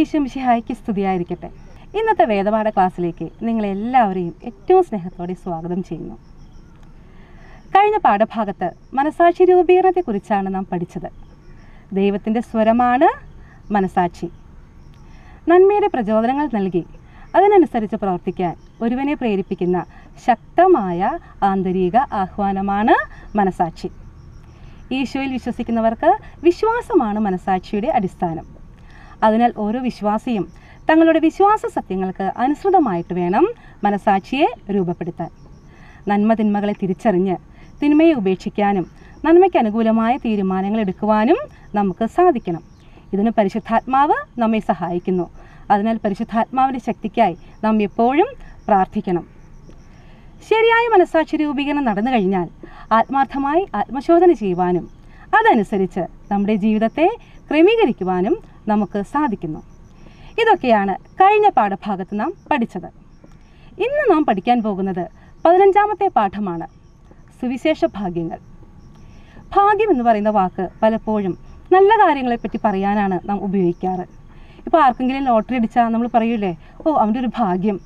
ഈശുമിഷിഹായ്ക്ക് സ്തുതിയായിരിക്കട്ടെ ഇന്നത്തെ വേദപാഠ ക്ലാസ്സിലേക്ക് നിങ്ങളെല്ലാവരെയും ഏറ്റവും സ്നേഹത്തോടെ സ്വാഗതം ചെയ്യുന്നു കഴിഞ്ഞ പാഠഭാഗത്ത് മനസാക്ഷി രൂപീകരണത്തെക്കുറിച്ചാണ് നാം പഠിച്ചത് ദൈവത്തിൻ്റെ സ്വരമാണ് മനസാക്ഷി നന്മയുടെ പ്രചോദനങ്ങൾ നൽകി അതിനനുസരിച്ച് പ്രവർത്തിക്കാൻ ഒരുവനെ പ്രേരിപ്പിക്കുന്ന ശക്തമായ ആന്തരിക ആഹ്വാനമാണ് മനസാക്ഷി ഈശോയിൽ വിശ്വസിക്കുന്നവർക്ക് വിശ്വാസമാണ് മനസാക്ഷിയുടെ അടിസ്ഥാനം അതിനാൽ ഓരോ വിശ്വാസിയും തങ്ങളുടെ വിശ്വാസ സത്യങ്ങൾക്ക് അനുസൃതമായിട്ട് വേണം മനസാക്ഷിയെ രൂപപ്പെടുത്താൻ നന്മ തിന്മകളെ തിരിച്ചറിഞ്ഞ് തിന്മയെ ഉപേക്ഷിക്കാനും നന്മയ്ക്ക് അനുകൂലമായ തീരുമാനങ്ങൾ എടുക്കുവാനും നമുക്ക് സാധിക്കണം ഇതിന് പരിശുദ്ധാത്മാവ് നമ്മെ സഹായിക്കുന്നു അതിനാൽ പരിശുദ്ധാത്മാവിൻ്റെ ശക്തിക്കായി നാം എപ്പോഴും പ്രാർത്ഥിക്കണം ശരിയായ മനസാക്ഷി രൂപീകരണം നടന്നു കഴിഞ്ഞാൽ ആത്മാർത്ഥമായി ആത്മശോധന ചെയ്യുവാനും അതനുസരിച്ച് നമ്മുടെ ജീവിതത്തെ ക്രമീകരിക്കുവാനും നമുക്ക് സാധിക്കുന്നു ഇതൊക്കെയാണ് കഴിഞ്ഞ പാഠഭാഗത്ത് നാം പഠിച്ചത് ഇന്ന് നാം പഠിക്കാൻ പോകുന്നത് പതിനഞ്ചാമത്തെ പാഠമാണ് സുവിശേഷ ഭാഗ്യങ്ങൾ ഭാഗ്യം എന്ന് പറയുന്ന വാക്ക് പലപ്പോഴും നല്ല കാര്യങ്ങളെപ്പറ്റി പറയാനാണ് നാം ഉപയോഗിക്കാറ് ഇപ്പോൾ ആർക്കെങ്കിലും ലോട്ടറി അടിച്ചാൽ നമ്മൾ പറയൂലേ ഓ അവൻ്റെ ഒരു ഭാഗ്യം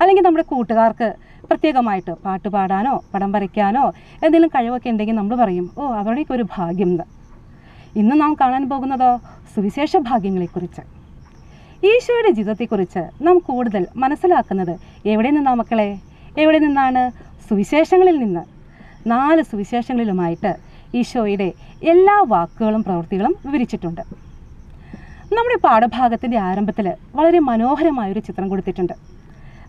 അല്ലെങ്കിൽ നമ്മുടെ കൂട്ടുകാർക്ക് പ്രത്യേകമായിട്ട് പാട്ട് പാടാനോ പടം വരയ്ക്കാനോ എന്തെങ്കിലും കഴിവൊക്കെ ഉണ്ടെങ്കിൽ നമ്മൾ പറയും ഓ അവരുടെയൊക്കെ ഒരു ഭാഗ്യം ഇന്ന് നാം കാണാൻ പോകുന്നതോ സുവിശേഷ ഭാഗ്യങ്ങളെക്കുറിച്ച് ഈശോയുടെ ജീവിതത്തെക്കുറിച്ച് നാം കൂടുതൽ മനസ്സിലാക്കുന്നത് എവിടെ നിന്നാണ് മക്കളെ എവിടെ നിന്നാണ് സുവിശേഷങ്ങളിൽ നിന്ന് നാല് സുവിശേഷങ്ങളിലുമായിട്ട് ഈശോയുടെ എല്ലാ വാക്കുകളും പ്രവൃത്തികളും വിവരിച്ചിട്ടുണ്ട് നമ്മുടെ പാഠഭാഗത്തിൻ്റെ ആരംഭത്തിൽ വളരെ മനോഹരമായൊരു ചിത്രം കൊടുത്തിട്ടുണ്ട്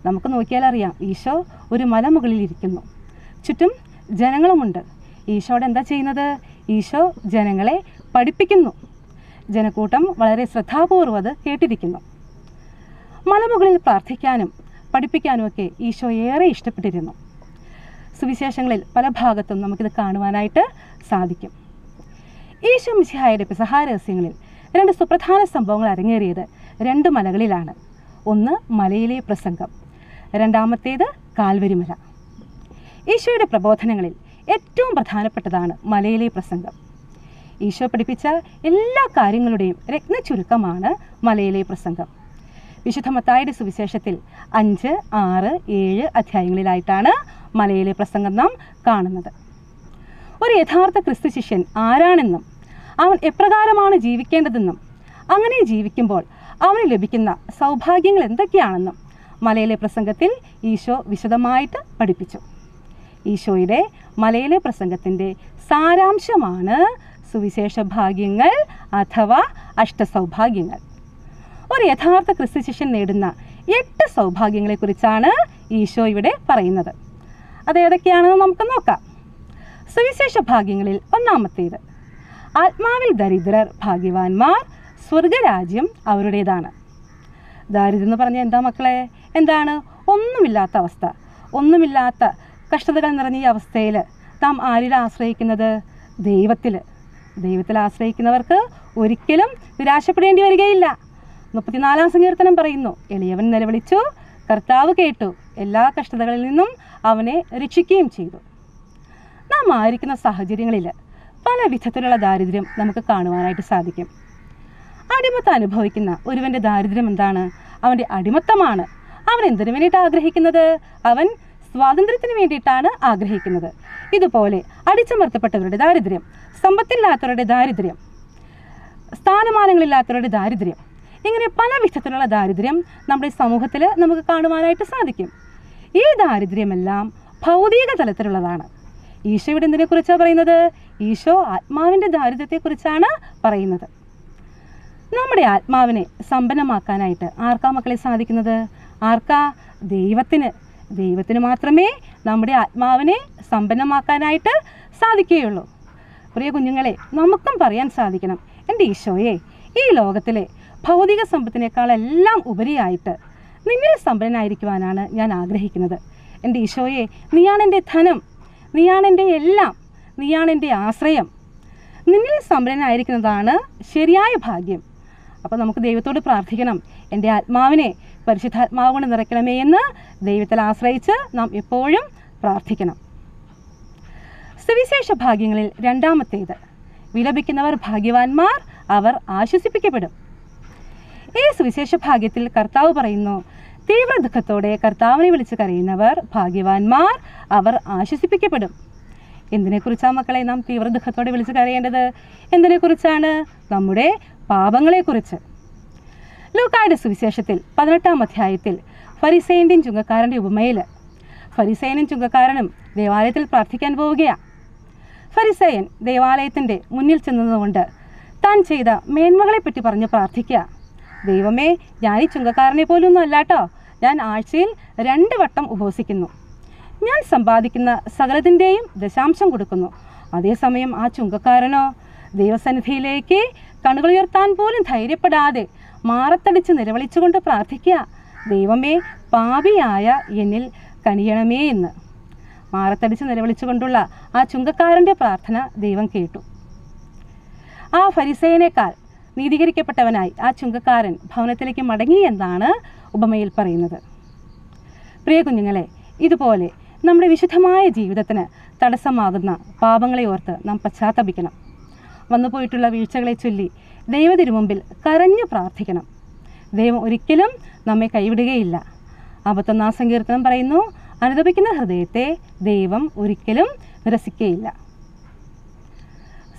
നമുക്ക് നോക്കിയാൽ അറിയാം ഈശോ ഒരു മലമുകളിൽ ഇരിക്കുന്നു ചുറ്റും ജനങ്ങളുമുണ്ട് ഈശോടെ എന്താ ചെയ്യുന്നത് ഈശോ ജനങ്ങളെ പഠിപ്പിക്കുന്നു ജനക്കൂട്ടം വളരെ ശ്രദ്ധാപൂർവ്വം അത് കേട്ടിരിക്കുന്നു മലമുകളിൽ പ്രാർത്ഥിക്കാനും പഠിപ്പിക്കാനുമൊക്കെ ഈശോ ഏറെ ഇഷ്ടപ്പെട്ടിരുന്നു സുവിശേഷങ്ങളിൽ പല ഭാഗത്തും നമുക്കിത് കാണുവാനായിട്ട് സാധിക്കും ഈശോ മിശിഹായുടെ പിസഹാരഹസ്യങ്ങളിൽ രണ്ട് സുപ്രധാന സംഭവങ്ങൾ അരങ്ങേറിയത് രണ്ട് മലകളിലാണ് ഒന്ന് മലയിലെ പ്രസംഗം രണ്ടാമത്തേത് കാൽവരിമല ഈശോയുടെ പ്രബോധനങ്ങളിൽ ഏറ്റവും പ്രധാനപ്പെട്ടതാണ് മലയിലെ പ്രസംഗം ഈശോ പഠിപ്പിച്ച എല്ലാ കാര്യങ്ങളുടെയും രത്ന ചുരുക്കമാണ് മലയിലെ പ്രസംഗം വിശുദ്ധ മത്തായുടെ സുവിശേഷത്തിൽ അഞ്ച് ആറ് ഏഴ് അധ്യായങ്ങളിലായിട്ടാണ് മലയിലെ പ്രസംഗം നാം കാണുന്നത് ഒരു യഥാർത്ഥ ക്രിസ്തു ശിഷ്യൻ ആരാണെന്നും അവൻ എപ്രകാരമാണ് ജീവിക്കേണ്ടതെന്നും അങ്ങനെ ജീവിക്കുമ്പോൾ അവന് ലഭിക്കുന്ന സൗഭാഗ്യങ്ങൾ എന്തൊക്കെയാണെന്നും മലയിലെ പ്രസംഗത്തിൽ ഈശോ വിശദമായിട്ട് പഠിപ്പിച്ചു ഈശോയുടെ മലയിലെ പ്രസംഗത്തിൻ്റെ സാരാംശമാണ് സുവിശേഷ ഭാഗ്യങ്ങൾ അഥവാ അഷ്ടസൗഭാഗ്യങ്ങൾ ഒരു യഥാർത്ഥ ക്രിസ്തുശിഷ്യൻ നേടുന്ന എട്ട് സൗഭാഗ്യങ്ങളെക്കുറിച്ചാണ് ഈശോ ഇവിടെ പറയുന്നത് അത് ഏതൊക്കെയാണെന്ന് നമുക്ക് നോക്കാം സുവിശേഷ ഭാഗ്യങ്ങളിൽ ഒന്നാമത്തേത് ആത്മാവിൽ ദരിദ്രർ ഭാഗ്യവാന്മാർ സ്വർഗരാജ്യം അവരുടേതാണ് ദാരിദ്ര്യം എന്ന് പറഞ്ഞാൽ എന്താ മക്കളെ എന്താണ് ഒന്നുമില്ലാത്ത അവസ്ഥ ഒന്നുമില്ലാത്ത കഷ്ടതകൾ നിറഞ്ഞ ഈ അവസ്ഥയിൽ നാം ആരിൽ ആശ്രയിക്കുന്നത് ദൈവത്തിൽ ദൈവത്തിൽ ആശ്രയിക്കുന്നവർക്ക് ഒരിക്കലും നിരാശപ്പെടേണ്ടി വരികയില്ല മുപ്പത്തിനാലാം സങ്കീർത്തനം പറയുന്നു എളിയവൻ നിലവിളിച്ചു കർത്താവ് കേട്ടു എല്ലാ കഷ്ടതകളിൽ നിന്നും അവനെ രക്ഷിക്കുകയും ചെയ്തു നാം ആയിരിക്കുന്ന സാഹചര്യങ്ങളിൽ പല വിധത്തിലുള്ള ദാരിദ്ര്യം നമുക്ക് കാണുവാനായിട്ട് സാധിക്കും അടിമത്തം അനുഭവിക്കുന്ന ഒരുവൻ്റെ ദാരിദ്ര്യം എന്താണ് അവൻ്റെ അടിമത്തമാണ് അവൻ എന്തിനു വേണ്ടിയിട്ട് ആഗ്രഹിക്കുന്നത് അവൻ സ്വാതന്ത്ര്യത്തിന് വേണ്ടിയിട്ടാണ് ആഗ്രഹിക്കുന്നത് ഇതുപോലെ അടിച്ചമർത്തപ്പെട്ടവരുടെ ദാരിദ്ര്യം സമ്പത്തില്ലാത്തവരുടെ ദാരിദ്ര്യം സ്ഥാനമാനങ്ങളില്ലാത്തവരുടെ ദാരിദ്ര്യം ഇങ്ങനെ പല വിധത്തിലുള്ള ദാരിദ്ര്യം നമ്മുടെ സമൂഹത്തിൽ നമുക്ക് കാണുവാനായിട്ട് സാധിക്കും ഈ ദാരിദ്ര്യമെല്ലാം ഭൗതിക തലത്തിലുള്ളതാണ് ഈശോ ഇവിടെ എന്തിനെക്കുറിച്ചാണ് പറയുന്നത് ഈശോ ആത്മാവിൻ്റെ ദാരിദ്ര്യത്തെക്കുറിച്ചാണ് പറയുന്നത് നമ്മുടെ ആത്മാവിനെ സമ്പന്നമാക്കാനായിട്ട് ആർക്കാ മക്കളെ സാധിക്കുന്നത് ആർക്കാ ദൈവത്തിന് ദൈവത്തിന് മാത്രമേ നമ്മുടെ ആത്മാവിനെ സമ്പന്നമാക്കാനായിട്ട് സാധിക്കുകയുള്ളൂ പ്രിയ കുഞ്ഞുങ്ങളെ നമുക്കും പറയാൻ സാധിക്കണം എൻ്റെ ഈശോയെ ഈ ലോകത്തിലെ ഭൗതിക സമ്പത്തിനേക്കാളെല്ലാം ഉപരിയായിട്ട് നിന്നിൽ സമ്പന്നനായിരിക്കുവാനാണ് ഞാൻ ആഗ്രഹിക്കുന്നത് എൻ്റെ ഈശോയെ നീയാണെൻ്റെ ധനം നീയാണെൻ്റെ എല്ലാം നീയാണെൻ്റെ ആശ്രയം നിന്നിൽ സമ്പന്നനായിരിക്കുന്നതാണ് ശരിയായ ഭാഗ്യം അപ്പോൾ നമുക്ക് ദൈവത്തോട് പ്രാർത്ഥിക്കണം എൻ്റെ ആത്മാവിനെ പരിശുദ്ധാത്മാവ് കൊണ്ട് നിറയ്ക്കണമേ എന്ന് ദൈവത്തിൽ ആശ്രയിച്ച് നാം എപ്പോഴും പ്രാർത്ഥിക്കണം സുവിശേഷ ഭാഗ്യങ്ങളിൽ രണ്ടാമത്തേത് വിലപിക്കുന്നവർ ഭാഗ്യവാന്മാർ അവർ ആശ്വസിപ്പിക്കപ്പെടും ഈ സുവിശേഷ ഭാഗ്യത്തിൽ കർത്താവ് പറയുന്നു തീവ്ര ദുഃഖത്തോടെ കർത്താവിനെ വിളിച്ച് കരയുന്നവർ ഭാഗ്യവാന്മാർ അവർ ആശ്വസിപ്പിക്കപ്പെടും എന്തിനെക്കുറിച്ചാണ് മക്കളെ നാം തീവ്ര ദുഃഖത്തോടെ വിളിച്ച് കരയേണ്ടത് എന്തിനെക്കുറിച്ചാണ് നമ്മുടെ പാപങ്ങളെക്കുറിച്ച് ലൂക്കായുടെ സുവിശേഷത്തിൽ പതിനെട്ടാം അധ്യായത്തിൽ ഫരിസൈൻ്റെ ചുങ്കക്കാരൻ്റെ ഉപമയിൽ ഫരിസൈനും ചുങ്കക്കാരനും ദേവാലയത്തിൽ പ്രാർത്ഥിക്കാൻ പോവുകയാണ് ഫരിസൈൻ ദേവാലയത്തിൻ്റെ മുന്നിൽ ചെന്നതുകൊണ്ട് താൻ ചെയ്ത മേന്മകളെപ്പറ്റി പറഞ്ഞ് പ്രാർത്ഥിക്കുക ദൈവമേ ഞാൻ ഈ ചുങ്കക്കാരനെ പോലൊന്നും അല്ലാട്ടോ ഞാൻ ആഴ്ചയിൽ രണ്ട് വട്ടം ഉപവസിക്കുന്നു ഞാൻ സമ്പാദിക്കുന്ന സകലത്തിൻ്റെയും ദശാംശം കൊടുക്കുന്നു അതേസമയം ആ ചുങ്കക്കാരനോ ദൈവസന്നിധിയിലേക്ക് കണ്ണുകളുയർത്താൻ പോലും ധൈര്യപ്പെടാതെ മാറത്തടിച്ച് നിലവിളിച്ചുകൊണ്ട് പ്രാർത്ഥിക്കുക ദൈവമേ പാപിയായ എന്നിൽ കനിയണമേ എന്ന് മാറത്തടിച്ച് നിലവിളിച്ചുകൊണ്ടുള്ള ആ ചുങ്കക്കാരൻ്റെ പ്രാർത്ഥന ദൈവം കേട്ടു ആ ഫരിസേനേക്കാൾ നീതീകരിക്കപ്പെട്ടവനായി ആ ചുങ്കക്കാരൻ ഭവനത്തിലേക്ക് മടങ്ങി എന്നാണ് ഉപമയിൽ പറയുന്നത് പ്രിയ കുഞ്ഞുങ്ങളെ ഇതുപോലെ നമ്മുടെ വിശുദ്ധമായ ജീവിതത്തിന് തടസ്സമാകുന്ന പാപങ്ങളെ ഓർത്ത് നാം പശ്ചാത്തപിക്കണം വന്നു പോയിട്ടുള്ള വീഴ്ചകളെ ചൊല്ലി മുമ്പിൽ കരഞ്ഞു പ്രാർത്ഥിക്കണം ദൈവം ഒരിക്കലും നമ്മെ കൈവിടുകയില്ല അബദ്ധനാം സങ്കീർത്തനം പറയുന്നു അനുദപിക്കുന്ന ഹൃദയത്തെ ദൈവം ഒരിക്കലും നിരസിക്കുകയില്ല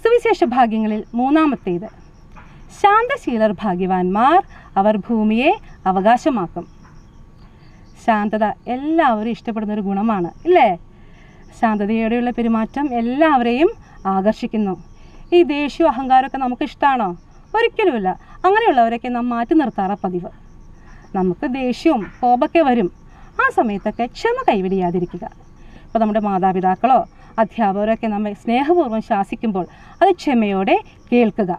സുവിശേഷ ഭാഗ്യങ്ങളിൽ മൂന്നാമത്തേത് ശാന്തശീലർ ഭാഗ്യവാന്മാർ അവർ ഭൂമിയെ അവകാശമാക്കും ശാന്തത എല്ലാവരും ഇഷ്ടപ്പെടുന്ന ഒരു ഗുണമാണ് ഇല്ലേ ശാന്തതയോടെയുള്ള പെരുമാറ്റം എല്ലാവരെയും ആകർഷിക്കുന്നു ഈ ദേഷ്യവും അഹങ്കാരമൊക്കെ നമുക്ക് ഇഷ്ടമാണോ ഒരിക്കലുമില്ല അങ്ങനെയുള്ളവരൊക്കെ നാം മാറ്റി നിർത്താറ പതിവ് നമുക്ക് ദേഷ്യവും കോപൊക്കെ വരും ആ സമയത്തൊക്കെ ക്ഷമ കൈവിടിയാതിരിക്കുക ഇപ്പോൾ നമ്മുടെ മാതാപിതാക്കളോ അധ്യാപകരൊക്കെ നമ്മെ സ്നേഹപൂർവ്വം ശാസിക്കുമ്പോൾ അത് ക്ഷമയോടെ കേൾക്കുക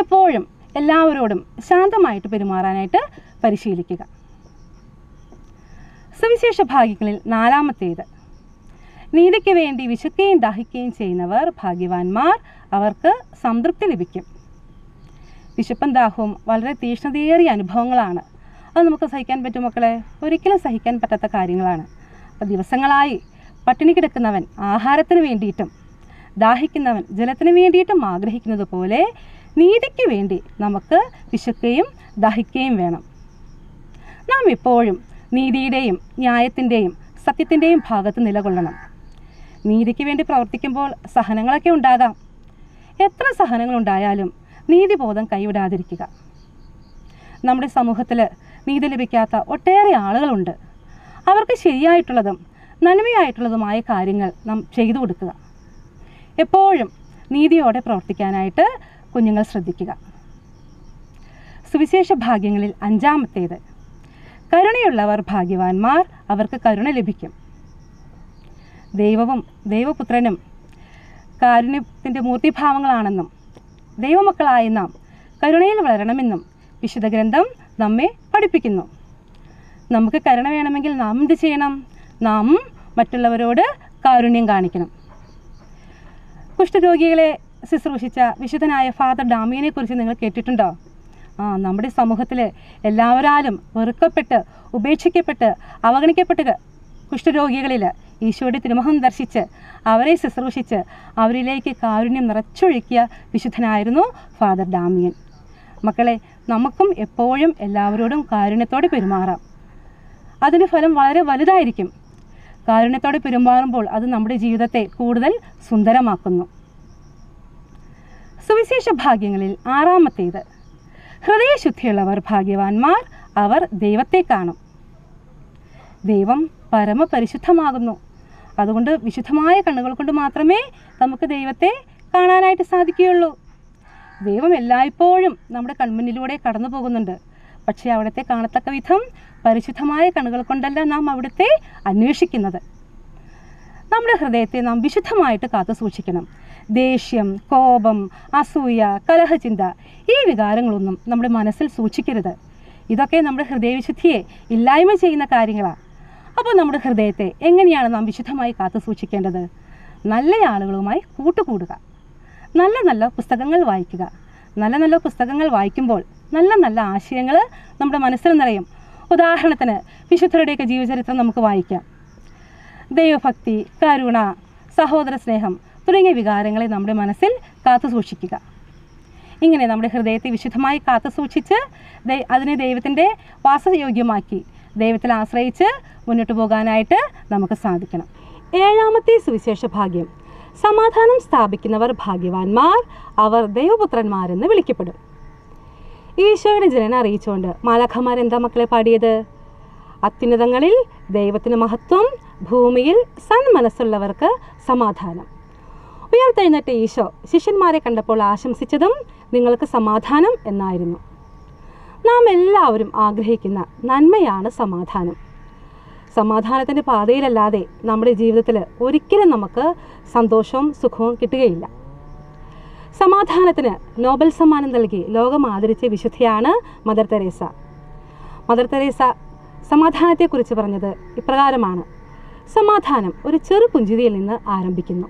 എപ്പോഴും എല്ലാവരോടും ശാന്തമായിട്ട് പെരുമാറാനായിട്ട് പരിശീലിക്കുക സവിശേഷ ഭാഗ്യങ്ങളിൽ നാലാമത്തേത് നീതിക്ക് വേണ്ടി വിശക്കുകയും ദാഹിക്കുകയും ചെയ്യുന്നവർ ഭാഗ്യവാന്മാർ അവർക്ക് സംതൃപ്തി ലഭിക്കും വിശപ്പും ദാഹവും വളരെ തീഷ്ണതയേറിയ അനുഭവങ്ങളാണ് അത് നമുക്ക് സഹിക്കാൻ പറ്റും മക്കളെ ഒരിക്കലും സഹിക്കാൻ പറ്റാത്ത കാര്യങ്ങളാണ് അപ്പോൾ ദിവസങ്ങളായി പട്ടിണി കിടക്കുന്നവൻ ആഹാരത്തിന് വേണ്ടിയിട്ടും ദാഹിക്കുന്നവൻ ജലത്തിന് വേണ്ടിയിട്ടും ആഗ്രഹിക്കുന്നത് പോലെ നീതിക്ക് വേണ്ടി നമുക്ക് വിശക്കുകയും ദാഹിക്കുകയും വേണം നാം എപ്പോഴും നീതിയുടെയും ന്യായത്തിൻ്റെയും സത്യത്തിൻ്റെയും ഭാഗത്ത് നിലകൊള്ളണം നീതിക്ക് വേണ്ടി പ്രവർത്തിക്കുമ്പോൾ സഹനങ്ങളൊക്കെ ഉണ്ടാകാം എത്ര സഹനങ്ങളുണ്ടായാലും നീതിബോധം കൈവിടാതിരിക്കുക നമ്മുടെ സമൂഹത്തിൽ നീതി ലഭിക്കാത്ത ഒട്ടേറെ ആളുകളുണ്ട് അവർക്ക് ശരിയായിട്ടുള്ളതും നന്മയായിട്ടുള്ളതുമായ കാര്യങ്ങൾ നാം ചെയ്തു കൊടുക്കുക എപ്പോഴും നീതിയോടെ പ്രവർത്തിക്കാനായിട്ട് കുഞ്ഞുങ്ങൾ ശ്രദ്ധിക്കുക സുവിശേഷ ഭാഗ്യങ്ങളിൽ അഞ്ചാമത്തേത് കരുണയുള്ളവർ ഭാഗ്യവാന്മാർ അവർക്ക് കരുണ ലഭിക്കും ദൈവവും ദൈവപുത്രനും കാരുണ്യത്തിൻ്റെ മൂർത്തിഭാവങ്ങളാണെന്നും ദൈവമക്കളായ നാം കരുണയിൽ വളരണമെന്നും വിശുദ്ധ ഗ്രന്ഥം നമ്മെ പഠിപ്പിക്കുന്നു നമുക്ക് കരുണ വേണമെങ്കിൽ നാം എന്ത് ചെയ്യണം നാം മറ്റുള്ളവരോട് കാരുണ്യം കാണിക്കണം കുഷ്ഠരോഗികളെ ശുശ്രൂഷിച്ച വിശുദ്ധനായ ഫാദർ ഡാമിയനെ കുറിച്ച് നിങ്ങൾ കേട്ടിട്ടുണ്ടോ ആ നമ്മുടെ സമൂഹത്തിൽ എല്ലാവരാലും വെറുക്കപ്പെട്ട് ഉപേക്ഷിക്കപ്പെട്ട് അവഗണിക്കപ്പെട്ട് കുഷ്ഠരോഗികളിൽ ഈശോയുടെ തിരുമുഖം ദർശിച്ച് അവരെ ശുശ്രൂഷിച്ച് അവരിലേക്ക് കാരുണ്യം നിറച്ചൊഴുക്കിയ വിശുദ്ധനായിരുന്നു ഫാദർ ഡാമിയൻ മക്കളെ നമുക്കും എപ്പോഴും എല്ലാവരോടും കാരുണ്യത്തോടെ പെരുമാറാം അതിന് ഫലം വളരെ വലുതായിരിക്കും കാരുണ്യത്തോടെ പെരുമാറുമ്പോൾ അത് നമ്മുടെ ജീവിതത്തെ കൂടുതൽ സുന്ദരമാക്കുന്നു സുവിശേഷ ഭാഗ്യങ്ങളിൽ ആറാമത്തേത് ഹൃദയശുദ്ധിയുള്ളവർ ഭാഗ്യവാന്മാർ അവർ ദൈവത്തെ കാണും ദൈവം പരമപരിശുദ്ധമാകുന്നു അപ്പം അതുകൊണ്ട് വിശുദ്ധമായ കണ്ണുകൾ കൊണ്ട് മാത്രമേ നമുക്ക് ദൈവത്തെ കാണാനായിട്ട് സാധിക്കുകയുള്ളൂ ദൈവം എല്ലായ്പ്പോഴും നമ്മുടെ കൺമുന്നിലൂടെ കടന്നു പോകുന്നുണ്ട് പക്ഷേ അവിടുത്തെ കാണത്തക്ക വിധം പരിശുദ്ധമായ കണ്ണുകൾ കൊണ്ടല്ല നാം അവിടുത്തെ അന്വേഷിക്കുന്നത് നമ്മുടെ ഹൃദയത്തെ നാം വിശുദ്ധമായിട്ട് കാത്തു സൂക്ഷിക്കണം ദേഷ്യം കോപം അസൂയ കലഹചിന്ത ഈ വികാരങ്ങളൊന്നും നമ്മുടെ മനസ്സിൽ സൂക്ഷിക്കരുത് ഇതൊക്കെ നമ്മുടെ ഹൃദയവിശുദ്ധിയെ ഇല്ലായ്മ ചെയ്യുന്ന കാര്യങ്ങളാണ് അപ്പോൾ നമ്മുടെ ഹൃദയത്തെ എങ്ങനെയാണ് നാം വിശുദ്ധമായി കാത്തു സൂക്ഷിക്കേണ്ടത് നല്ല ആളുകളുമായി കൂട്ടുകൂടുക നല്ല നല്ല പുസ്തകങ്ങൾ വായിക്കുക നല്ല നല്ല പുസ്തകങ്ങൾ വായിക്കുമ്പോൾ നല്ല നല്ല ആശയങ്ങൾ നമ്മുടെ മനസ്സിൽ നിറയും ഉദാഹരണത്തിന് വിശുദ്ധരുടെയൊക്കെ ജീവചരിത്രം നമുക്ക് വായിക്കാം ദൈവഭക്തി കരുണ സഹോദര സ്നേഹം തുടങ്ങിയ വികാരങ്ങളെ നമ്മുടെ മനസ്സിൽ കാത്തു സൂക്ഷിക്കുക ഇങ്ങനെ നമ്മുടെ ഹൃദയത്തെ വിശുദ്ധമായി കാത്തു സൂക്ഷിച്ച് അതിനെ ദൈവത്തിൻ്റെ വാസയോഗ്യമാക്കി ദൈവത്തിൽ ആശ്രയിച്ച് മുന്നോട്ട് പോകാനായിട്ട് നമുക്ക് സാധിക്കണം ഏഴാമത്തെ സുവിശേഷ ഭാഗ്യം സമാധാനം സ്ഥാപിക്കുന്നവർ ഭാഗ്യവാന്മാർ അവർ ദൈവപുത്രന്മാരെന്ന് വിളിക്കപ്പെടും ഈശോയുടെ ജനന അറിയിച്ചുകൊണ്ട് എന്താ മക്കളെ പാടിയത് അത്യുന്നതങ്ങളിൽ ദൈവത്തിന് മഹത്വം ഭൂമിയിൽ സന്മനസ്സുള്ളവർക്ക് സമാധാനം ഉയർത്തെഴുന്നേറ്റ ഈശോ ശിഷ്യന്മാരെ കണ്ടപ്പോൾ ആശംസിച്ചതും നിങ്ങൾക്ക് സമാധാനം എന്നായിരുന്നു നാം എല്ലാവരും ആഗ്രഹിക്കുന്ന നന്മയാണ് സമാധാനം സമാധാനത്തിൻ്റെ പാതയിലല്ലാതെ നമ്മുടെ ജീവിതത്തിൽ ഒരിക്കലും നമുക്ക് സന്തോഷവും സുഖവും കിട്ടുകയില്ല സമാധാനത്തിന് നോബൽ സമ്മാനം നൽകി ലോകം ആദരിച്ച വിശുദ്ധിയാണ് മദർ തെരേസ മദർ തെരേസ സമാധാനത്തെക്കുറിച്ച് പറഞ്ഞത് ഇപ്രകാരമാണ് സമാധാനം ഒരു ചെറു പുഞ്ചിരിയിൽ നിന്ന് ആരംഭിക്കുന്നു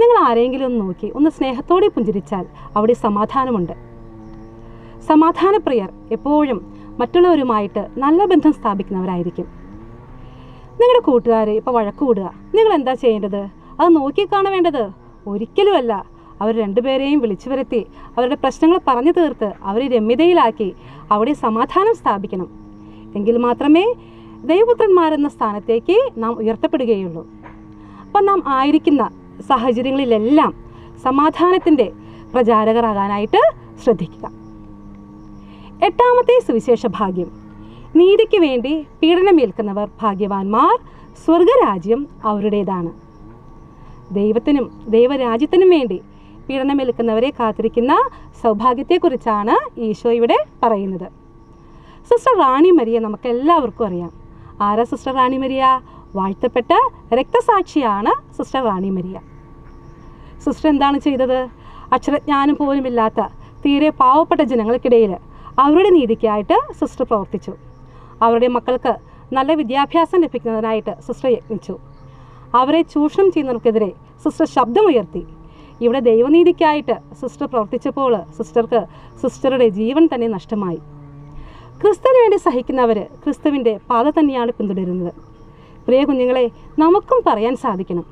നിങ്ങൾ ആരെങ്കിലും ഒന്ന് നോക്കി ഒന്ന് സ്നേഹത്തോടെ പുഞ്ചിരിച്ചാൽ അവിടെ സമാധാനമുണ്ട് സമാധാനപ്രിയർ എപ്പോഴും മറ്റുള്ളവരുമായിട്ട് നല്ല ബന്ധം സ്ഥാപിക്കുന്നവരായിരിക്കും നിങ്ങളുടെ കൂട്ടുകാരെ ഇപ്പോൾ വഴക്കുകൂടുക നിങ്ങൾ എന്താ ചെയ്യേണ്ടത് അത് നോക്കിക്കാണ വേണ്ടത് ഒരിക്കലുമല്ല അവർ രണ്ടുപേരെയും വിളിച്ചു വരുത്തി അവരുടെ പ്രശ്നങ്ങൾ പറഞ്ഞു തീർത്ത് അവരെ രമ്യതയിലാക്കി അവിടെ സമാധാനം സ്ഥാപിക്കണം എങ്കിൽ മാത്രമേ ദൈവപുത്രന്മാരെന്ന സ്ഥാനത്തേക്ക് നാം ഉയർത്തപ്പെടുകയുള്ളൂ അപ്പം നാം ആയിരിക്കുന്ന സാഹചര്യങ്ങളിലെല്ലാം സമാധാനത്തിൻ്റെ പ്രചാരകരാകാനായിട്ട് ശ്രദ്ധിക്കുക എട്ടാമത്തെ സുവിശേഷ ഭാഗ്യം നീതിക്ക് വേണ്ടി പീഡനമേൽക്കുന്നവർ ഭാഗ്യവാന്മാർ സ്വർഗരാജ്യം അവരുടേതാണ് ദൈവത്തിനും ദൈവരാജ്യത്തിനും വേണ്ടി പീഡനമേൽക്കുന്നവരെ കാത്തിരിക്കുന്ന സൗഭാഗ്യത്തെക്കുറിച്ചാണ് ഈശോ ഇവിടെ പറയുന്നത് സിസ്റ്റർ റാണി മരിയ നമുക്ക് എല്ലാവർക്കും അറിയാം ആരാ സിസ്റ്റർ റാണി മരിയ വാഴ്ത്തപ്പെട്ട രക്തസാക്ഷിയാണ് സിസ്റ്റർ റാണി മരിയ സിസ്റ്റർ എന്താണ് ചെയ്തത് അക്ഷരജ്ഞാനം പോലുമില്ലാത്ത തീരെ പാവപ്പെട്ട ജനങ്ങൾക്കിടയിൽ അവരുടെ നീതിക്കായിട്ട് സിസ്റ്റർ പ്രവർത്തിച്ചു അവരുടെ മക്കൾക്ക് നല്ല വിദ്യാഭ്യാസം ലഭിക്കുന്നതിനായിട്ട് സിസ്റ്റർ യജ്ഞിച്ചു അവരെ ചൂഷണം ചെയ്യുന്നവർക്കെതിരെ സിസ്റ്റർ ശബ്ദമുയർത്തി ഇവിടെ ദൈവനീതിക്കായിട്ട് സിസ്റ്റർ പ്രവർത്തിച്ചപ്പോൾ സിസ്റ്റർക്ക് സിസ്റ്ററുടെ ജീവൻ തന്നെ നഷ്ടമായി ക്രിസ്തുവിന് വേണ്ടി സഹിക്കുന്നവർ ക്രിസ്തുവിൻ്റെ പാത തന്നെയാണ് പിന്തുടരുന്നത് പ്രിയ കുഞ്ഞുങ്ങളെ നമുക്കും പറയാൻ സാധിക്കണം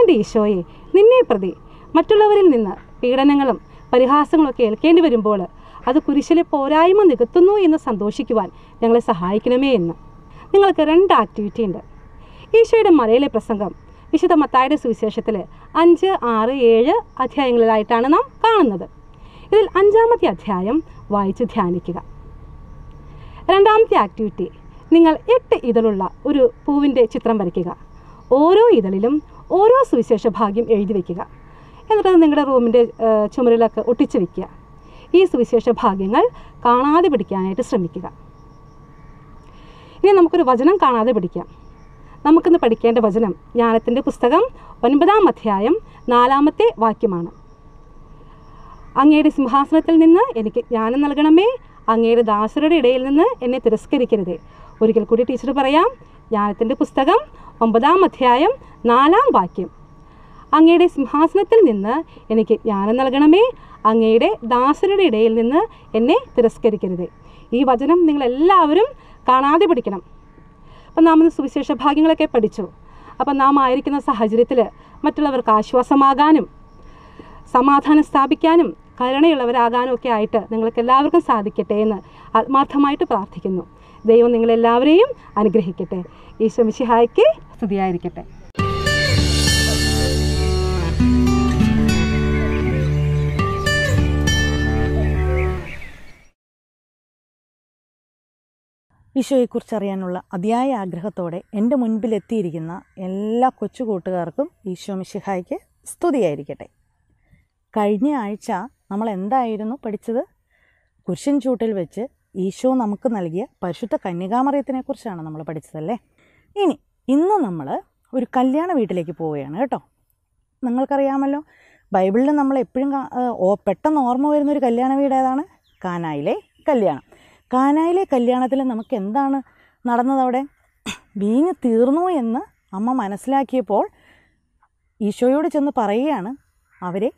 എൻ്റെ ഈശോയെ നിന്നെ പ്രതി മറ്റുള്ളവരിൽ നിന്ന് പീഡനങ്ങളും പരിഹാസങ്ങളൊക്കെ ഏൽക്കേണ്ടി വരുമ്പോൾ അത് കുരിശിലെ പോരായ്മ നികത്തുന്നു എന്ന് സന്തോഷിക്കുവാൻ ഞങ്ങളെ സഹായിക്കണമേ എന്ന് നിങ്ങൾക്ക് രണ്ട് ആക്ടിവിറ്റി ഉണ്ട് ഈശോയുടെ മലയിലെ പ്രസംഗം വിശുദ്ധ മത്തായുടെ സുവിശേഷത്തിൽ അഞ്ച് ആറ് ഏഴ് അധ്യായങ്ങളിലായിട്ടാണ് നാം കാണുന്നത് ഇതിൽ അഞ്ചാമത്തെ അധ്യായം വായിച്ച് ധ്യാനിക്കുക രണ്ടാമത്തെ ആക്ടിവിറ്റി നിങ്ങൾ എട്ട് ഇതളുള്ള ഒരു പൂവിൻ്റെ ചിത്രം വരയ്ക്കുക ഓരോ ഇതളിലും ഓരോ സുവിശേഷ ഭാഗ്യം എഴുതി വയ്ക്കുക എന്നിട്ട് നിങ്ങളുടെ റൂമിൻ്റെ ചുമരിലൊക്കെ ഒട്ടിച്ച് വയ്ക്കുക ഈ സുവിശേഷ ഭാഗ്യങ്ങൾ കാണാതെ പിടിക്കാനായിട്ട് ശ്രമിക്കുക ഇനി നമുക്കൊരു വചനം കാണാതെ പിടിക്കാം നമുക്കിന്ന് പഠിക്കേണ്ട വചനം ജ്ഞാനത്തിൻ്റെ പുസ്തകം ഒൻപതാം അധ്യായം നാലാമത്തെ വാക്യമാണ് അങ്ങയുടെ സിംഹാസനത്തിൽ നിന്ന് എനിക്ക് ജ്ഞാനം നൽകണമേ അങ്ങയുടെ ദാസരുടെ ഇടയിൽ നിന്ന് എന്നെ തിരസ്കരിക്കരുതേ ഒരിക്കൽ കൂടി ടീച്ചർ പറയാം ജ്ഞാനത്തിൻ്റെ പുസ്തകം ഒമ്പതാം അധ്യായം നാലാം വാക്യം അങ്ങയുടെ സിംഹാസനത്തിൽ നിന്ന് എനിക്ക് ജ്ഞാനം നൽകണമേ അങ്ങയുടെ ദാസരുടെ ഇടയിൽ നിന്ന് എന്നെ തിരസ്കരിക്കരുത് ഈ വചനം നിങ്ങളെല്ലാവരും കാണാതെ പഠിക്കണം അപ്പം നാം സുവിശേഷ ഭാഗ്യങ്ങളൊക്കെ പഠിച്ചു അപ്പം നാം ആയിരിക്കുന്ന സാഹചര്യത്തിൽ മറ്റുള്ളവർക്ക് ആശ്വാസമാകാനും സമാധാനം സ്ഥാപിക്കാനും കരുണയുള്ളവരാകാനും ഒക്കെ ആയിട്ട് നിങ്ങൾക്ക് എല്ലാവർക്കും സാധിക്കട്ടെ എന്ന് ആത്മാർത്ഥമായിട്ട് പ്രാർത്ഥിക്കുന്നു ദൈവം നിങ്ങളെല്ലാവരെയും അനുഗ്രഹിക്കട്ടെ ഈശോ മിശിഹായ്ക്ക് സ്തുതിയായിരിക്കട്ടെ ഈശോയെക്കുറിച്ചറിയാനുള്ള അതിയായ ആഗ്രഹത്തോടെ എൻ്റെ മുൻപിലെത്തിയിരിക്കുന്ന എല്ലാ കൊച്ചു കൂട്ടുകാർക്കും ഈശോ മിശിഹായ്ക്ക് സ്തുതിയായിരിക്കട്ടെ കഴിഞ്ഞ ആഴ്ച നമ്മൾ എന്തായിരുന്നു പഠിച്ചത് കുരിശൻ ചൂട്ടിൽ വെച്ച് ഈശോ നമുക്ക് നൽകിയ പരിശുദ്ധ കന്യകാമറിയത്തിനെക്കുറിച്ചാണ് നമ്മൾ പഠിച്ചതല്ലേ ഇനി ഇന്ന് നമ്മൾ ഒരു കല്യാണ വീട്ടിലേക്ക് പോവുകയാണ് കേട്ടോ നിങ്ങൾക്കറിയാമല്ലോ ബൈബിളിൽ നമ്മൾ എപ്പോഴും പെട്ടെന്ന് ഓർമ്മ വരുന്ന ഒരു കല്യാണ വീട് ഏതാണ് കാനായിലെ കല്യാണം കാനായിലെ കല്യാണത്തിൽ നമുക്ക് എന്താണ് നടന്നത് അവിടെ വീഞ്ഞ് തീർന്നു എന്ന് അമ്മ മനസ്സിലാക്കിയപ്പോൾ ഈശോയോട് ചെന്ന് പറയുകയാണ് അവരെ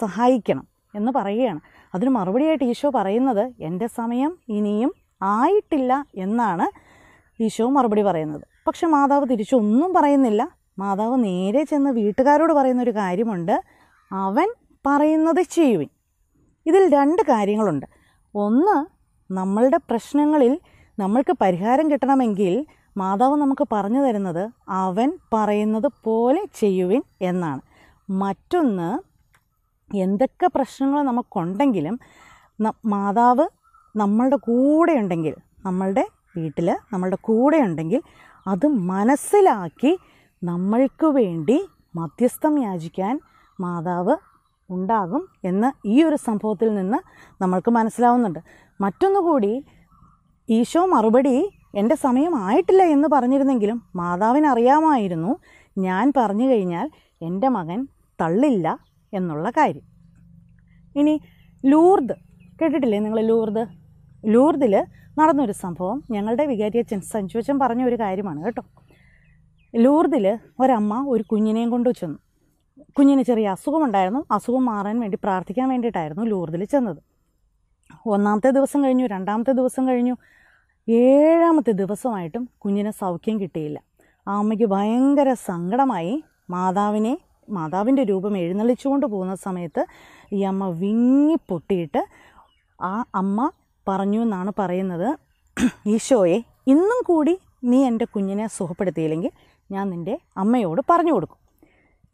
സഹായിക്കണം എന്ന് പറയുകയാണ് അതിന് മറുപടിയായിട്ട് ഈശോ പറയുന്നത് എൻ്റെ സമയം ഇനിയും ആയിട്ടില്ല എന്നാണ് ഈശോ മറുപടി പറയുന്നത് പക്ഷെ മാതാവ് തിരിച്ചൊന്നും പറയുന്നില്ല മാതാവ് നേരെ ചെന്ന് വീട്ടുകാരോട് പറയുന്ന ഒരു കാര്യമുണ്ട് അവൻ പറയുന്നത് ചെയ്യുവിൻ ഇതിൽ രണ്ട് കാര്യങ്ങളുണ്ട് ഒന്ന് നമ്മളുടെ പ്രശ്നങ്ങളിൽ നമ്മൾക്ക് പരിഹാരം കിട്ടണമെങ്കിൽ മാതാവ് നമുക്ക് പറഞ്ഞു തരുന്നത് അവൻ പറയുന്നത് പോലെ ചെയ്യുവിൻ എന്നാണ് മറ്റൊന്ന് എന്തൊക്കെ പ്രശ്നങ്ങൾ നമുക്കുണ്ടെങ്കിലും മാതാവ് നമ്മളുടെ കൂടെ ഉണ്ടെങ്കിൽ നമ്മളുടെ വീട്ടിൽ നമ്മളുടെ കൂടെ ഉണ്ടെങ്കിൽ അത് മനസ്സിലാക്കി നമ്മൾക്ക് വേണ്ടി മധ്യസ്ഥം യാചിക്കാൻ മാതാവ് ഉണ്ടാകും എന്ന് ഈ ഒരു സംഭവത്തിൽ നിന്ന് നമ്മൾക്ക് മനസ്സിലാവുന്നുണ്ട് മറ്റൊന്നുകൂടി ഈശോ മറുപടി എൻ്റെ സമയമായിട്ടില്ല എന്ന് പറഞ്ഞിരുന്നെങ്കിലും അറിയാമായിരുന്നു ഞാൻ പറഞ്ഞു കഴിഞ്ഞാൽ എൻ്റെ മകൻ തള്ളില്ല എന്നുള്ള കാര്യം ഇനി ലൂർദ് കേട്ടിട്ടില്ലേ നിങ്ങൾ ലൂർദ് ലൂർദിൽ നടന്നൊരു സംഭവം ഞങ്ങളുടെ വികാരിയച്ഛൻ സഞ്ജുവച്ചൻ പറഞ്ഞ ഒരു കാര്യമാണ് കേട്ടോ ലൂർദിൽ ഒരമ്മ ഒരു കുഞ്ഞിനെയും കൊണ്ട് ചെന്നു കുഞ്ഞിന് ചെറിയ അസുഖമുണ്ടായിരുന്നു അസുഖം മാറാൻ വേണ്ടി പ്രാർത്ഥിക്കാൻ വേണ്ടിയിട്ടായിരുന്നു ലൂർദിൽ ചെന്നത് ഒന്നാമത്തെ ദിവസം കഴിഞ്ഞു രണ്ടാമത്തെ ദിവസം കഴിഞ്ഞു ഏഴാമത്തെ ദിവസമായിട്ടും കുഞ്ഞിന് സൗഖ്യം കിട്ടിയില്ല ആ അമ്മയ്ക്ക് ഭയങ്കര സങ്കടമായി മാതാവിനെ മാതാവിൻ്റെ രൂപം എഴുന്നള്ളിച്ചുകൊണ്ട് പോകുന്ന സമയത്ത് ഈ അമ്മ വിങ്ങി പൊട്ടിയിട്ട് ആ അമ്മ പറഞ്ഞു എന്നാണ് പറയുന്നത് ഈശോയെ ഇന്നും കൂടി നീ എൻ്റെ കുഞ്ഞിനെ സുഖപ്പെടുത്തിയില്ലെങ്കിൽ ഞാൻ നിൻ്റെ അമ്മയോട് പറഞ്ഞു കൊടുക്കും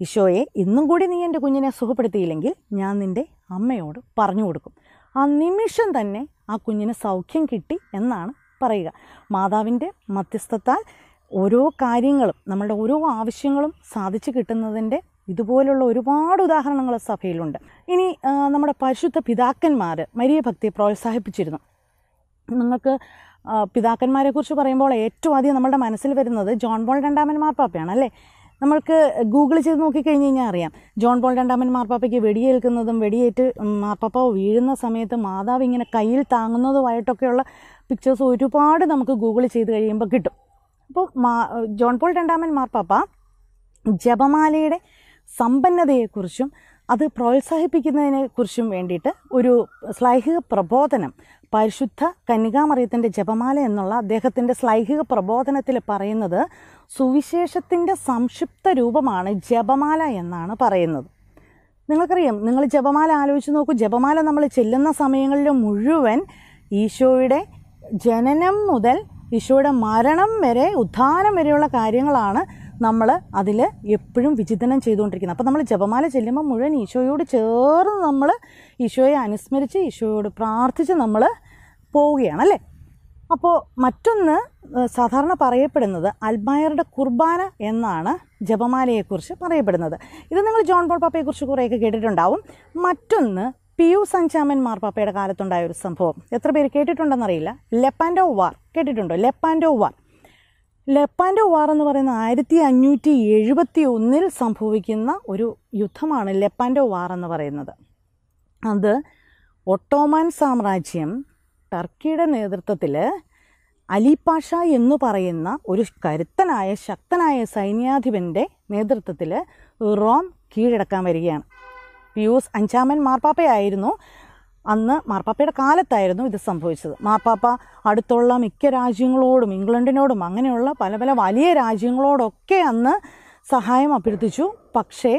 ഈശോയെ ഇന്നും കൂടി നീ എൻ്റെ കുഞ്ഞിനെ സുഖപ്പെടുത്തിയില്ലെങ്കിൽ ഞാൻ നിൻ്റെ അമ്മയോട് പറഞ്ഞു കൊടുക്കും ആ നിമിഷം തന്നെ ആ കുഞ്ഞിന് സൗഖ്യം കിട്ടി എന്നാണ് പറയുക മാതാവിൻ്റെ മധ്യസ്ഥത്താൽ ഓരോ കാര്യങ്ങളും നമ്മളുടെ ഓരോ ആവശ്യങ്ങളും സാധിച്ചു കിട്ടുന്നതിൻ്റെ ഇതുപോലുള്ള ഒരുപാട് ഉദാഹരണങ്ങൾ സഭയിലുണ്ട് ഇനി നമ്മുടെ പരിശുദ്ധ പിതാക്കന്മാർ മരിയ ഭക്തിയെ പ്രോത്സാഹിപ്പിച്ചിരുന്നു നിങ്ങൾക്ക് പിതാക്കന്മാരെക്കുറിച്ച് പറയുമ്പോൾ ഏറ്റവും ആദ്യം നമ്മുടെ മനസ്സിൽ വരുന്നത് ജോൺ ബോൾ രണ്ടാമൻ മാർപ്പാപ്പയാണ് അല്ലേ നമ്മൾക്ക് ഗൂഗിൾ ചെയ്ത് നോക്കിക്കഴിഞ്ഞ് കഴിഞ്ഞാൽ അറിയാം ജോൺ പോൾ രണ്ടാമൻ മാർപ്പാപ്പയ്ക്ക് വെടിയേൽക്കുന്നതും വെടിയേറ്റ് മാർപ്പാപ്പ വീഴുന്ന സമയത്ത് മാതാവ് ഇങ്ങനെ കയ്യിൽ താങ്ങുന്നതുമായിട്ടൊക്കെയുള്ള പിക്ചേഴ്സ് ഒരുപാട് നമുക്ക് ഗൂഗിൾ ചെയ്ത് കഴിയുമ്പോൾ കിട്ടും അപ്പോൾ മാ ജോൺ പോൾ രണ്ടാമൻ മാർപ്പാപ്പ ജപമാലയുടെ സമ്പന്നതയെക്കുറിച്ചും അത് പ്രോത്സാഹിപ്പിക്കുന്നതിനെക്കുറിച്ചും വേണ്ടിയിട്ട് ഒരു സ്ലൈഹിക പ്രബോധനം പരിശുദ്ധ കന്യകാമറിയത്തിൻ്റെ ജപമാല എന്നുള്ള അദ്ദേഹത്തിൻ്റെ ശ്ലൈഹിക പ്രബോധനത്തിൽ പറയുന്നത് സുവിശേഷത്തിൻ്റെ സംക്ഷിപ്ത രൂപമാണ് ജപമാല എന്നാണ് പറയുന്നത് നിങ്ങൾക്കറിയാം നിങ്ങൾ ജപമാല ആലോചിച്ച് നോക്കൂ ജപമാല നമ്മൾ ചെല്ലുന്ന സമയങ്ങളിൽ മുഴുവൻ ഈശോയുടെ ജനനം മുതൽ ഈശോയുടെ മരണം വരെ ഉദ്ധാനം വരെയുള്ള കാര്യങ്ങളാണ് നമ്മൾ അതിൽ എപ്പോഴും വിചിതനം ചെയ്തുകൊണ്ടിരിക്കുന്നത് അപ്പോൾ നമ്മൾ ജപമാല ചെല്ലുമ്പോൾ മുഴുവൻ ഈശോയോട് ചേർന്ന് നമ്മൾ ഈശോയെ അനുസ്മരിച്ച് ഈശോയോട് പ്രാർത്ഥിച്ച് നമ്മൾ പോവുകയാണ് അല്ലേ അപ്പോൾ മറ്റൊന്ന് സാധാരണ പറയപ്പെടുന്നത് അൽബായറുടെ കുർബാന എന്നാണ് ജപമാലയെക്കുറിച്ച് പറയപ്പെടുന്നത് ഇത് നിങ്ങൾ ജോൺ പോൾ പാപ്പയെക്കുറിച്ച് കുറേയൊക്കെ കേട്ടിട്ടുണ്ടാവും മറ്റൊന്ന് പി യു സഞ്ചാമൻ മാർപ്പാപ്പയുടെ കാലത്തുണ്ടായ ഒരു സംഭവം എത്ര പേര് കേട്ടിട്ടുണ്ടെന്നറിയില്ല ലെപ്പാൻഡോ വാർ കേട്ടിട്ടുണ്ടോ ലെപ്പാൻഡോ വാർ ലെപ്പാൻഡോ വാർ എന്ന് പറയുന്ന ആയിരത്തി അഞ്ഞൂറ്റി എഴുപത്തി ഒന്നിൽ സംഭവിക്കുന്ന ഒരു യുദ്ധമാണ് ലെപ്പാൻഡോ വാർ എന്ന് പറയുന്നത് അത് ഒട്ടോമാൻ സാമ്രാജ്യം ടർക്കിയുടെ നേതൃത്വത്തിൽ അലി പാഷ എന്ന് പറയുന്ന ഒരു കരുത്തനായ ശക്തനായ സൈന്യാധിപൻ്റെ നേതൃത്വത്തിൽ റോം കീഴടക്കാൻ വരികയാണ് പിയൂസ് അഞ്ചാമൻ മാർപ്പാപ്പയായിരുന്നു അന്ന് മാർപ്പാപ്പയുടെ കാലത്തായിരുന്നു ഇത് സംഭവിച്ചത് മാർപ്പാപ്പ അടുത്തുള്ള മിക്ക രാജ്യങ്ങളോടും ഇംഗ്ലണ്ടിനോടും അങ്ങനെയുള്ള പല പല വലിയ രാജ്യങ്ങളോടൊക്കെ അന്ന് സഹായം അഭ്യർത്ഥിച്ചു പക്ഷേ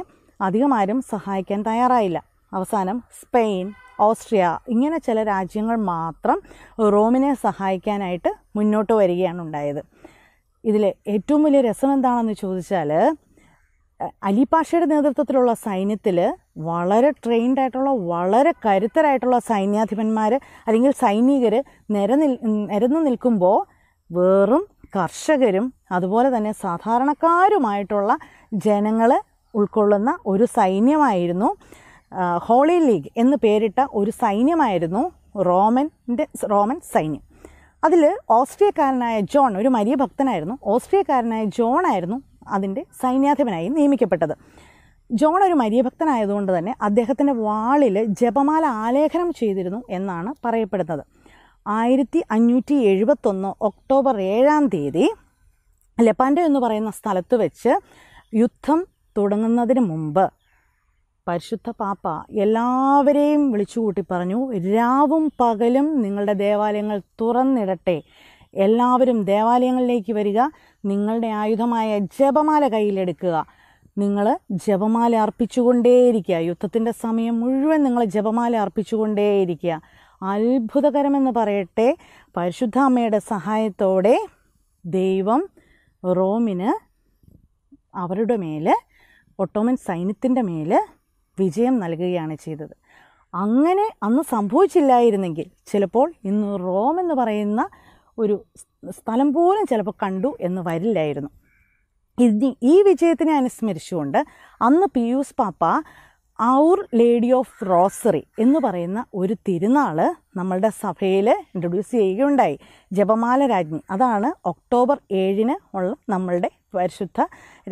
അധികം ആരും സഹായിക്കാൻ തയ്യാറായില്ല അവസാനം സ്പെയിൻ ഓസ്ട്രിയ ഇങ്ങനെ ചില രാജ്യങ്ങൾ മാത്രം റോമിനെ സഹായിക്കാനായിട്ട് മുന്നോട്ട് വരികയാണ് ഉണ്ടായത് ഇതിൽ ഏറ്റവും വലിയ രസം എന്താണെന്ന് ചോദിച്ചാൽ അലി പാഷയുടെ നേതൃത്വത്തിലുള്ള സൈന്യത്തിൽ വളരെ ട്രെയിൻഡ് ആയിട്ടുള്ള വളരെ കരുത്തരായിട്ടുള്ള സൈന്യാധിപന്മാർ അല്ലെങ്കിൽ സൈനികർ നിരനിൽ നിരന്നു നിൽക്കുമ്പോൾ വെറും കർഷകരും അതുപോലെ തന്നെ സാധാരണക്കാരുമായിട്ടുള്ള ജനങ്ങൾ ഉൾക്കൊള്ളുന്ന ഒരു സൈന്യമായിരുന്നു ഹോളി ലീഗ് എന്ന് പേരിട്ട ഒരു സൈന്യമായിരുന്നു റോമൻ്റെ റോമൻ സൈന്യം അതിൽ ഓസ്ട്രിയക്കാരനായ ജോൺ ഒരു മരിയ ഭക്തനായിരുന്നു ഓസ്ട്രിയക്കാരനായ ജോൺ ആയിരുന്നു അതിൻ്റെ സൈന്യാധിപനായി നിയമിക്കപ്പെട്ടത് ജോൺ ഒരു മര്യഭക്തനായതുകൊണ്ട് തന്നെ അദ്ദേഹത്തിൻ്റെ വാളിൽ ജപമാല ആലേഖനം ചെയ്തിരുന്നു എന്നാണ് പറയപ്പെടുന്നത് ആയിരത്തി അഞ്ഞൂറ്റി എഴുപത്തൊന്ന് ഒക്ടോബർ ഏഴാം തീയതി ലെപ്പാൻഡോ എന്ന് പറയുന്ന സ്ഥലത്ത് വെച്ച് യുദ്ധം തുടങ്ങുന്നതിന് മുമ്പ് പരിശുദ്ധ പാപ്പ എല്ലാവരെയും വിളിച്ചുകൂട്ടി പറഞ്ഞു രാവും പകലും നിങ്ങളുടെ ദേവാലയങ്ങൾ തുറന്നിടട്ടെ എല്ലാവരും ദേവാലയങ്ങളിലേക്ക് വരിക നിങ്ങളുടെ ആയുധമായ ജപമാല കയ്യിലെടുക്കുക നിങ്ങൾ ജപമാല അർപ്പിച്ചുകൊണ്ടേയിരിക്കുക യുദ്ധത്തിൻ്റെ സമയം മുഴുവൻ നിങ്ങൾ ജപമാല അർപ്പിച്ചുകൊണ്ടേയിരിക്കുക അത്ഭുതകരമെന്ന് പറയട്ടെ പരിശുദ്ധ അമ്മയുടെ സഹായത്തോടെ ദൈവം റോമിന് അവരുടെ മേൽ ഒട്ടോമൻ സൈന്യത്തിൻ്റെ മേൽ വിജയം നൽകുകയാണ് ചെയ്തത് അങ്ങനെ അന്ന് സംഭവിച്ചില്ലായിരുന്നെങ്കിൽ ചിലപ്പോൾ ഇന്ന് റോം എന്ന് പറയുന്ന ഒരു സ്ഥലം പോലും ചിലപ്പോൾ കണ്ടു എന്ന് വരില്ലായിരുന്നു ഇനി ഈ വിജയത്തിനെ അനുസ്മരിച്ചുകൊണ്ട് അന്ന് പിയൂസ് പാപ്പ ഔർ ലേഡി ഓഫ് റോസറി എന്ന് പറയുന്ന ഒരു തിരുനാൾ നമ്മളുടെ സഭയിൽ ഇൻട്രൊഡ്യൂസ് ചെയ്യുകയുണ്ടായി ജപമാല രാജ്ഞി അതാണ് ഒക്ടോബർ ഏഴിന് ഉള്ള നമ്മളുടെ പരിശുദ്ധ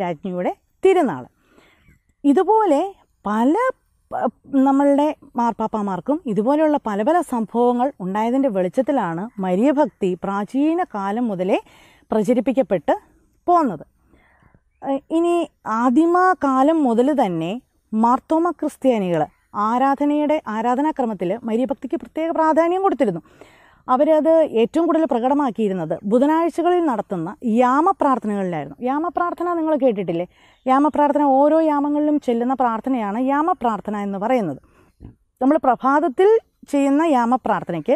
രാജ്ഞിയുടെ തിരുനാൾ ഇതുപോലെ പല നമ്മളുടെ മാർപ്പാപ്പാമാർക്കും ഇതുപോലെയുള്ള പല പല സംഭവങ്ങൾ ഉണ്ടായതിൻ്റെ വെളിച്ചത്തിലാണ് മരിയഭക്തി പ്രാചീന കാലം മുതലേ പ്രചരിപ്പിക്കപ്പെട്ട് പോന്നത് ഇനി ആദിമ കാലം മുതൽ തന്നെ മാർത്തോമ ക്രിസ്ത്യാനികൾ ആരാധനയുടെ ആരാധനാക്രമത്തിൽ മരിയഭക്തിക്ക് പ്രത്യേക പ്രാധാന്യം കൊടുത്തിരുന്നു അവരത് ഏറ്റവും കൂടുതൽ പ്രകടമാക്കിയിരുന്നത് ബുധനാഴ്ചകളിൽ നടത്തുന്ന യാമപ്രാർത്ഥനകളിലായിരുന്നു യാമപ്രാർത്ഥന നിങ്ങൾ കേട്ടിട്ടില്ലേ യാമപ്രാർത്ഥന ഓരോ യാമങ്ങളിലും ചെല്ലുന്ന പ്രാർത്ഥനയാണ് യാമപ്രാർത്ഥന എന്ന് പറയുന്നത് നമ്മൾ പ്രഭാതത്തിൽ ചെയ്യുന്ന യാമപ്രാർത്ഥനയ്ക്ക്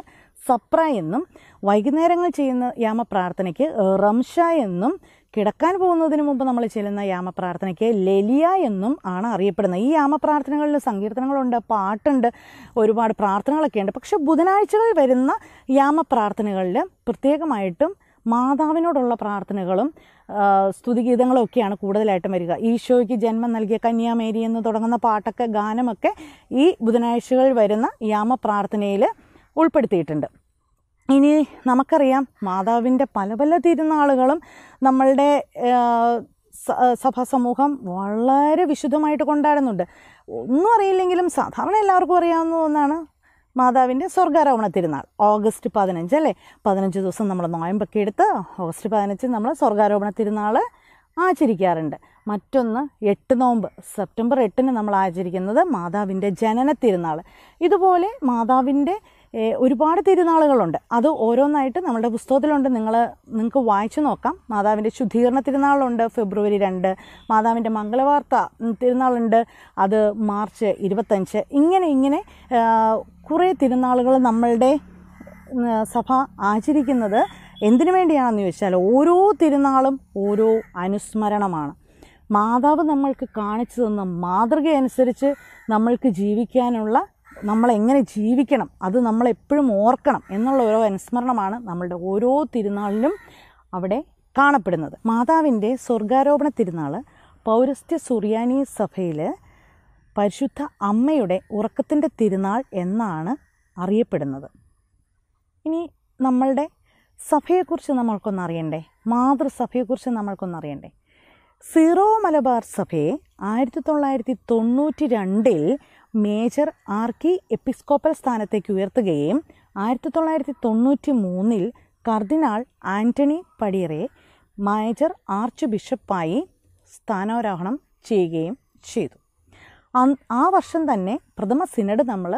സപ്ര എന്നും വൈകുന്നേരങ്ങൾ ചെയ്യുന്ന യാമപ്രാർത്ഥനയ്ക്ക് റംഷ എന്നും കിടക്കാൻ പോകുന്നതിന് മുമ്പ് നമ്മൾ ചെല്ലുന്ന യാമപ്രാർത്ഥനയ്ക്ക് ലലിയ എന്നും ആണ് അറിയപ്പെടുന്നത് ഈ യാമപ്രാർത്ഥനകളിൽ സങ്കീർത്തനങ്ങളുണ്ട് പാട്ടുണ്ട് ഒരുപാട് പ്രാർത്ഥനകളൊക്കെ ഉണ്ട് പക്ഷെ ബുധനാഴ്ചകളിൽ വരുന്ന യാമപ്രാർത്ഥനകളിൽ പ്രത്യേകമായിട്ടും മാതാവിനോടുള്ള പ്രാർത്ഥനകളും സ്തുതിഗീതങ്ങളും ഒക്കെയാണ് കൂടുതലായിട്ടും വരിക ഈശോയ്ക്ക് ജന്മം നൽകിയ കന്യാമേരി എന്ന് തുടങ്ങുന്ന പാട്ടൊക്കെ ഗാനമൊക്കെ ഈ ബുധനാഴ്ചകളിൽ വരുന്ന യാമപ്രാർത്ഥനയിൽ ഉൾപ്പെടുത്തിയിട്ടുണ്ട് ഇനി നമുക്കറിയാം മാതാവിൻ്റെ പല പല തിരുനാളുകളും നമ്മളുടെ സഭാ സമൂഹം വളരെ വിശുദ്ധമായിട്ട് കൊണ്ടാടുന്നുണ്ട് ഒന്നും അറിയില്ലെങ്കിലും സാധാരണ എല്ലാവർക്കും അറിയാവുന്ന ഒന്നാണ് മാതാവിൻ്റെ സ്വർഗാരോഹണ തിരുനാൾ ഓഗസ്റ്റ് പതിനഞ്ച് അല്ലേ പതിനഞ്ച് ദിവസം നമ്മൾ നോയമ്പൊക്കെ എടുത്ത് ഓഗസ്റ്റ് പതിനഞ്ച് നമ്മൾ സ്വർഗാരോഹണ തിരുനാൾ ആചരിക്കാറുണ്ട് മറ്റൊന്ന് എട്ട് നോമ്പ് സെപ്റ്റംബർ എട്ടിന് നമ്മൾ ആചരിക്കുന്നത് മാതാവിൻ്റെ ജനന തിരുനാൾ ഇതുപോലെ മാതാവിൻ്റെ ഒരുപാട് തിരുനാളുകളുണ്ട് അത് ഓരോന്നായിട്ട് നമ്മുടെ പുസ്തകത്തിലുണ്ട് നിങ്ങൾ നിങ്ങൾക്ക് വായിച്ചു നോക്കാം മാതാവിൻ്റെ ശുദ്ധീകരണ തിരുനാളുണ്ട് ഫെബ്രുവരി രണ്ട് മാതാവിൻ്റെ മംഗളവാർത്ത തിരുനാളുണ്ട് അത് മാർച്ച് ഇരുപത്തഞ്ച് ഇങ്ങനെ ഇങ്ങനെ കുറേ തിരുനാളുകൾ നമ്മളുടെ സഭ ആചരിക്കുന്നത് എന്തിനു വേണ്ടിയാണെന്ന് ചോദിച്ചാൽ ഓരോ തിരുനാളും ഓരോ അനുസ്മരണമാണ് മാതാവ് നമ്മൾക്ക് കാണിച്ചു തന്ന മാതൃകയനുസരിച്ച് നമ്മൾക്ക് ജീവിക്കാനുള്ള നമ്മളെങ്ങനെ ജീവിക്കണം അത് നമ്മളെപ്പോഴും ഓർക്കണം എന്നുള്ള ഓരോ അനുസ്മരണമാണ് നമ്മളുടെ ഓരോ തിരുനാളിലും അവിടെ കാണപ്പെടുന്നത് മാതാവിൻ്റെ സ്വർഗാരോപണ തിരുനാൾ പൗരസ്ത്യ സുറിയാനി സഭയിൽ പരിശുദ്ധ അമ്മയുടെ ഉറക്കത്തിൻ്റെ തിരുനാൾ എന്നാണ് അറിയപ്പെടുന്നത് ഇനി നമ്മളുടെ സഭയെക്കുറിച്ച് നമ്മൾക്കൊന്ന് അറിയണ്ടേ മാതൃസഭയെക്കുറിച്ച് നമ്മൾക്കൊന്ന് അറിയണ്ടേ സീറോ മലബാർ സഭയെ ആയിരത്തി തൊള്ളായിരത്തി തൊണ്ണൂറ്റി രണ്ടിൽ മേജർ ആർക്കി എപ്പിസ്കോപ്പൽ സ്ഥാനത്തേക്ക് ഉയർത്തുകയും ആയിരത്തി തൊള്ളായിരത്തി തൊണ്ണൂറ്റി മൂന്നിൽ കർദിനാൾ ആന്റണി പടിയറെ മേജർ ആർച്ച് ബിഷപ്പായി സ്ഥാനാരോഹണം ചെയ്യുകയും ചെയ്തു ആ വർഷം തന്നെ പ്രഥമ സിനഡ് നമ്മൾ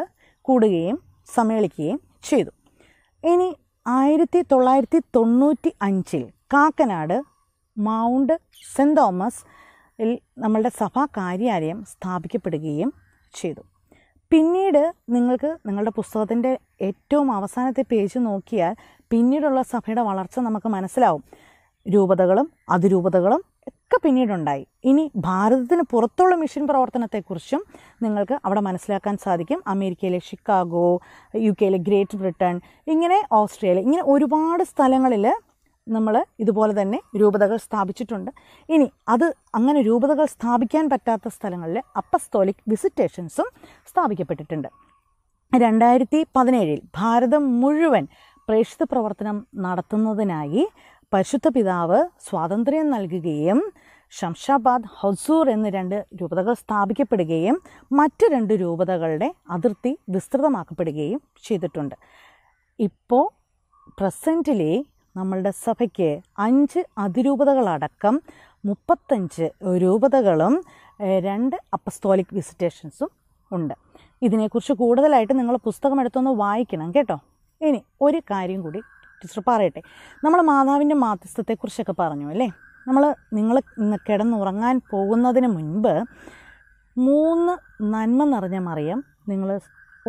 കൂടുകയും സമ്മേളിക്കുകയും ചെയ്തു ഇനി ആയിരത്തി തൊള്ളായിരത്തി തൊണ്ണൂറ്റി അഞ്ചിൽ കാക്കനാട് മൗണ്ട് സെൻറ് തോമസ് നമ്മളുടെ സഭാ കാര്യാലയം സ്ഥാപിക്കപ്പെടുകയും ചെയ്തു പിന്നീട് നിങ്ങൾക്ക് നിങ്ങളുടെ പുസ്തകത്തിൻ്റെ ഏറ്റവും അവസാനത്തെ പേജ് നോക്കിയാൽ പിന്നീടുള്ള സഭയുടെ വളർച്ച നമുക്ക് മനസ്സിലാവും രൂപതകളും അതിരൂപതകളും ഒക്കെ പിന്നീടുണ്ടായി ഇനി ഭാരതത്തിന് പുറത്തുള്ള മിഷൻ പ്രവർത്തനത്തെക്കുറിച്ചും നിങ്ങൾക്ക് അവിടെ മനസ്സിലാക്കാൻ സാധിക്കും അമേരിക്കയിലെ ഷിക്കാഗോ യു കെയിലെ ഗ്രേറ്റ് ബ്രിട്ടൻ ഇങ്ങനെ ഓസ്ട്രേലിയ ഇങ്ങനെ ഒരുപാട് സ്ഥലങ്ങളിൽ നമ്മൾ ഇതുപോലെ തന്നെ രൂപതകൾ സ്ഥാപിച്ചിട്ടുണ്ട് ഇനി അത് അങ്ങനെ രൂപതകൾ സ്ഥാപിക്കാൻ പറ്റാത്ത സ്ഥലങ്ങളിൽ അപ്പസ്തോലിക് വിസിറ്റേഷൻസും സ്ഥാപിക്കപ്പെട്ടിട്ടുണ്ട് രണ്ടായിരത്തി പതിനേഴിൽ ഭാരതം മുഴുവൻ പ്രേക്ഷിത പ്രവർത്തനം നടത്തുന്നതിനായി പരിശുദ്ധ പിതാവ് സ്വാതന്ത്ര്യം നൽകുകയും ഷംഷാബാദ് ഹൊസൂർ എന്ന രണ്ട് രൂപതകൾ സ്ഥാപിക്കപ്പെടുകയും മറ്റ് രണ്ട് രൂപതകളുടെ അതിർത്തി വിസ്തൃതമാക്കപ്പെടുകയും ചെയ്തിട്ടുണ്ട് ഇപ്പോൾ പ്രസൻറ്റിലെ നമ്മളുടെ സഭയ്ക്ക് അഞ്ച് അതിരൂപതകളടക്കം മുപ്പത്തഞ്ച് രൂപതകളും രണ്ട് അപ്പസ്തോലിക് വിസിറ്റേഷൻസും ഉണ്ട് ഇതിനെക്കുറിച്ച് കൂടുതലായിട്ട് നിങ്ങൾ പുസ്തകം എടുത്തൊന്ന് വായിക്കണം കേട്ടോ ഇനി ഒരു കാര്യം കൂടി ടീച്ചർ പറയട്ടെ നമ്മൾ മാതാവിൻ്റെ മാധ്യസ്ഥത്തെക്കുറിച്ചൊക്കെ പറഞ്ഞു അല്ലേ നമ്മൾ നിങ്ങൾ കിടന്നുറങ്ങാൻ പോകുന്നതിന് മുൻപ് മൂന്ന് നന്മ നിറഞ്ഞ മറിയം നിങ്ങൾ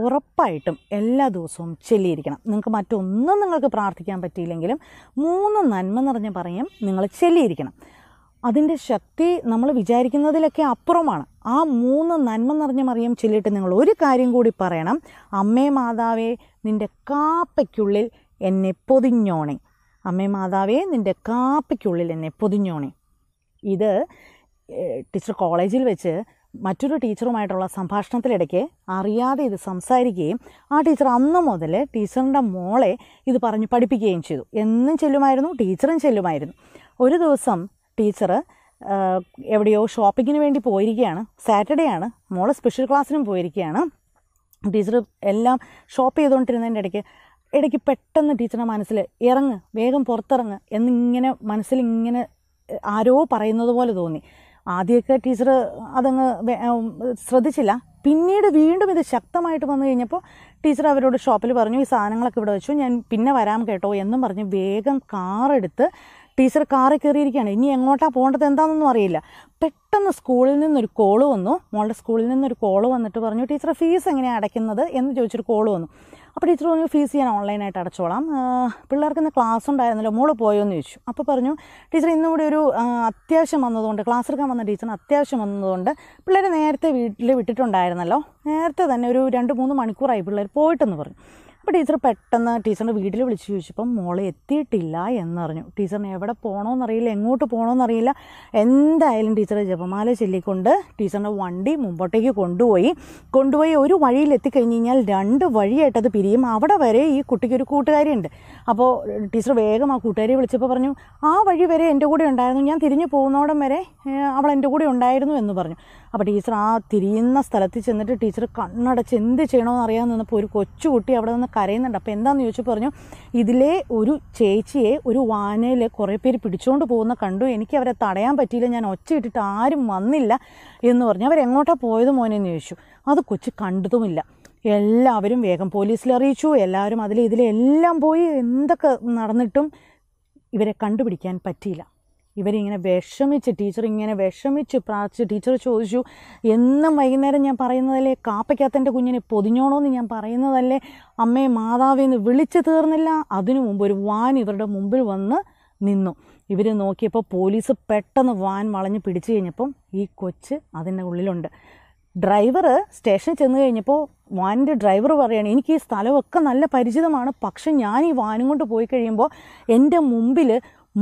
ഉറപ്പായിട്ടും എല്ലാ ദിവസവും ചെല്ലിയിരിക്കണം നിങ്ങൾക്ക് മറ്റൊന്നും നിങ്ങൾക്ക് പ്രാർത്ഥിക്കാൻ പറ്റിയില്ലെങ്കിലും മൂന്ന് നന്മ നിറഞ്ഞ പറയും നിങ്ങൾ ചെല്ലിയിരിക്കണം അതിൻ്റെ ശക്തി നമ്മൾ വിചാരിക്കുന്നതിലൊക്കെ അപ്പുറമാണ് ആ മൂന്ന് നന്മ നിറഞ്ഞ മറിയം ചൊല്ലിയിട്ട് നിങ്ങൾ ഒരു കാര്യം കൂടി പറയണം അമ്മേ മാതാവേ നിൻ്റെ കാപ്പയ്ക്കുള്ളിൽ എന്നെ പൊതിഞ്ഞോണേ അമ്മേ മാതാവേ നിൻ്റെ കാപ്പയ്ക്കുള്ളിൽ എന്നെ പൊതിഞ്ഞോണേ ഇത് ടീച്ചർ കോളേജിൽ വെച്ച് മറ്റൊരു ടീച്ചറുമായിട്ടുള്ള സംഭാഷണത്തിലിടയ്ക്ക് അറിയാതെ ഇത് സംസാരിക്കുകയും ആ ടീച്ചർ അന്ന് മുതൽ ടീച്ചറിൻ്റെ മോളെ ഇത് പറഞ്ഞ് പഠിപ്പിക്കുകയും ചെയ്തു എന്നും ചെല്ലുമായിരുന്നു ടീച്ചറും ചെല്ലുമായിരുന്നു ഒരു ദിവസം ടീച്ചർ എവിടെയോ ഷോപ്പിങ്ങിന് വേണ്ടി പോയിരിക്കുകയാണ് സാറ്റർഡേ ആണ് മോളെ സ്പെഷ്യൽ ക്ലാസ്സിനും പോയിരിക്കുകയാണ് ടീച്ചർ എല്ലാം ഷോപ്പ് ചെയ്തുകൊണ്ടിരുന്നതിൻ്റെ ഇടയ്ക്ക് ഇടയ്ക്ക് പെട്ടെന്ന് ടീച്ചറുടെ മനസ്സിൽ ഇറങ്ങ് വേഗം പുറത്തിറങ്ങ് എന്നിങ്ങനെ മനസ്സിൽ ഇങ്ങനെ ആരോ പറയുന്നത് പോലെ തോന്നി ആദ്യമൊക്കെ ടീച്ചർ അതങ്ങ് ശ്രദ്ധിച്ചില്ല പിന്നീട് വീണ്ടും ഇത് ശക്തമായിട്ട് വന്നു കഴിഞ്ഞപ്പോൾ ടീച്ചർ അവരോട് ഷോപ്പിൽ പറഞ്ഞു ഈ സാധനങ്ങളൊക്കെ ഇവിടെ വെച്ചു ഞാൻ പിന്നെ വരാം കേട്ടോ എന്നും പറഞ്ഞ് വേഗം കാറെടുത്ത് ടീച്ചർ കാറിൽ കയറിയിരിക്കുകയാണ് ഇനി എങ്ങോട്ടാണ് പോകേണ്ടത് എന്താണെന്നൊന്നും അറിയില്ല പെട്ടെന്ന് സ്കൂളിൽ നിന്നൊരു കോള് വന്നു മോളുടെ സ്കൂളിൽ നിന്നൊരു കോള് വന്നിട്ട് പറഞ്ഞു ടീച്ചർ ഫീസ് എങ്ങനെയാണ് അടയ്ക്കുന്നത് എന്ന് ചോദിച്ചൊരു കോള് വന്നു അപ്പോൾ ടീച്ചർ പറഞ്ഞു ഫീസ് ഞാൻ ഓൺലൈനായിട്ട് അടച്ചോളാം പിള്ളേർക്ക് ഇന്ന് ക്ലാസ് ഉണ്ടായിരുന്നല്ലോ മോള് പോയോ എന്ന് ചോദിച്ചു അപ്പോൾ പറഞ്ഞു ടീച്ചർ ഇന്നും കൂടി ഒരു അത്യാവശ്യം വന്നതുകൊണ്ട് ക്ലാസ് എടുക്കാൻ വന്ന ടീച്ചറിന് അത്യാവശ്യം വന്നതുകൊണ്ട് പിള്ളേർ നേരത്തെ വീട്ടിൽ വിട്ടിട്ടുണ്ടായിരുന്നല്ലോ നേരത്തെ തന്നെ ഒരു രണ്ട് മൂന്ന് മണിക്കൂറായി പിള്ളേർ പോയിട്ടെന്ന് പറഞ്ഞു അപ്പോൾ ടീച്ചർ പെട്ടെന്ന് ടീച്ചറിൻ്റെ വീട്ടിൽ വിളിച്ച് ചോദിച്ചപ്പം മോളെ എത്തിയിട്ടില്ല എന്നറിഞ്ഞു ടീച്ചറിന് എവിടെ പോകണമെന്നറിയില്ല എങ്ങോട്ട് പോകണമെന്നറിയില്ല എന്തായാലും ടീച്ചറെ ജപമാല ചൊല്ലിക്കൊണ്ട് ടീച്ചറിൻ്റെ വണ്ടി മുമ്പോട്ടേക്ക് കൊണ്ടുപോയി കൊണ്ടുപോയി ഒരു വഴിയിൽ എത്തിക്കഴിഞ്ഞ് കഴിഞ്ഞാൽ രണ്ട് വഴിയായിട്ടത് പിരിയും അവിടെ വരെ ഈ കുട്ടിക്ക് ഒരു കൂട്ടുകാരിയുണ്ട് അപ്പോൾ ടീച്ചർ വേഗം ആ കൂട്ടുകാരി വിളിച്ചപ്പോൾ പറഞ്ഞു ആ വഴി വരെ എൻ്റെ കൂടെ ഉണ്ടായിരുന്നു ഞാൻ തിരിഞ്ഞു പോകുന്നോടം വരെ അവൾ എൻ്റെ കൂടെ ഉണ്ടായിരുന്നു എന്ന് പറഞ്ഞു അപ്പോൾ ടീച്ചർ ആ തിരിയുന്ന സ്ഥലത്ത് ചെന്നിട്ട് ടീച്ചർ കണ്ണടച്ച് എന്ത് ചെയ്യണമെന്ന് അറിയാൻ നിന്നപ്പോൾ ഒരു കൊച്ചുകുട്ടി അവിടെ നിന്ന് കരയുന്നുണ്ട് അപ്പോൾ എന്താണെന്ന് ചോദിച്ചു പറഞ്ഞു ഇതിലെ ഒരു ചേച്ചിയെ ഒരു വാനയിൽ കുറേ പേര് പിടിച്ചുകൊണ്ട് പോകുന്ന കണ്ടു എനിക്ക് അവരെ തടയാൻ പറ്റിയില്ല ഞാൻ ഒച്ചയിട്ടിട്ട് ആരും വന്നില്ല എന്ന് പറഞ്ഞു അവരെങ്ങോട്ടാണ് പോയത് മോനെന്ന് ചോദിച്ചു അത് കൊച്ചു കണ്ടതുമില്ല എല്ലാവരും വേഗം പോലീസിൽ അറിയിച്ചു എല്ലാവരും അതിൽ ഇതിലെല്ലാം പോയി എന്തൊക്കെ നടന്നിട്ടും ഇവരെ കണ്ടുപിടിക്കാൻ പറ്റിയില്ല ഇവരിങ്ങനെ വിഷമിച്ച് ടീച്ചർ ഇങ്ങനെ വിഷമിച്ച് പ്രാർത്ഥിച്ച് ടീച്ചർ ചോദിച്ചു എന്നും വൈകുന്നേരം ഞാൻ പറയുന്നതല്ലേ കാപ്പയ്ക്കകത്തെൻ്റെ കുഞ്ഞിനെ പൊതിഞ്ഞോണോന്ന് ഞാൻ പറയുന്നതല്ലേ അമ്മയെ മാതാവിന്ന് വിളിച്ചു തീർന്നില്ല അതിനു മുമ്പ് ഒരു വാൻ ഇവരുടെ മുമ്പിൽ വന്ന് നിന്നു ഇവർ നോക്കിയപ്പോൾ പോലീസ് പെട്ടെന്ന് വാൻ വളഞ്ഞ് പിടിച്ചു കഴിഞ്ഞപ്പം ഈ കൊച്ച് അതിൻ്റെ ഉള്ളിലുണ്ട് ഡ്രൈവർ സ്റ്റേഷനിൽ ചെന്ന് കഴിഞ്ഞപ്പോൾ വാനിൻ്റെ ഡ്രൈവർ പറയുകയാണ് എനിക്ക് ഈ സ്ഥലമൊക്കെ നല്ല പരിചിതമാണ് പക്ഷെ ഞാൻ ഈ വാനും കൊണ്ട് പോയി കഴിയുമ്പോൾ എൻ്റെ മുമ്പിൽ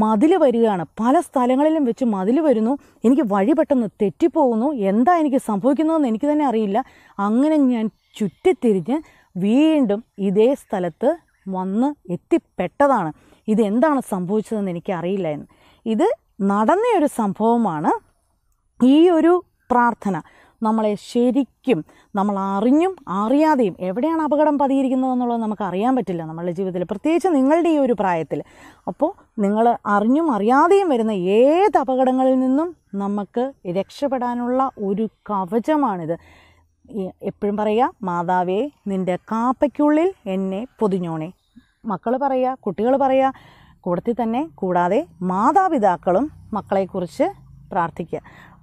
മതിൽ വരികയാണ് പല സ്ഥലങ്ങളിലും വെച്ച് മതിൽ വരുന്നു എനിക്ക് വഴി പെട്ടെന്ന് തെറ്റിപ്പോകുന്നു എന്താ എനിക്ക് സംഭവിക്കുന്നതെന്ന് എനിക്ക് തന്നെ അറിയില്ല അങ്ങനെ ഞാൻ ചുറ്റിത്തിരിഞ്ഞ് വീണ്ടും ഇതേ സ്ഥലത്ത് വന്ന് എത്തിപ്പെട്ടതാണ് ഇതെന്താണ് സംഭവിച്ചതെന്ന് എനിക്കറിയില്ല എന്ന് ഇത് നടന്ന ഒരു സംഭവമാണ് ഈ ഒരു പ്രാർത്ഥന നമ്മളെ ശരിക്കും നമ്മൾ അറിഞ്ഞും അറിയാതെയും എവിടെയാണ് അപകടം പതിയിരിക്കുന്നത് എന്നുള്ളത് നമുക്ക് അറിയാൻ പറ്റില്ല നമ്മളുടെ ജീവിതത്തിൽ പ്രത്യേകിച്ച് നിങ്ങളുടെ ഈ ഒരു പ്രായത്തിൽ അപ്പോൾ നിങ്ങൾ അറിഞ്ഞും അറിയാതെയും വരുന്ന ഏത് അപകടങ്ങളിൽ നിന്നും നമുക്ക് രക്ഷപ്പെടാനുള്ള ഒരു കവചമാണിത് എപ്പോഴും പറയുക മാതാവേ നിൻ്റെ കാപ്പയ്ക്കുള്ളിൽ എന്നെ പൊതിഞ്ഞോണേ മക്കൾ പറയുക കുട്ടികൾ പറയുക കൂടത്തിൽ തന്നെ കൂടാതെ മാതാപിതാക്കളും മക്കളെക്കുറിച്ച് പ്രാർത്ഥിക്കുക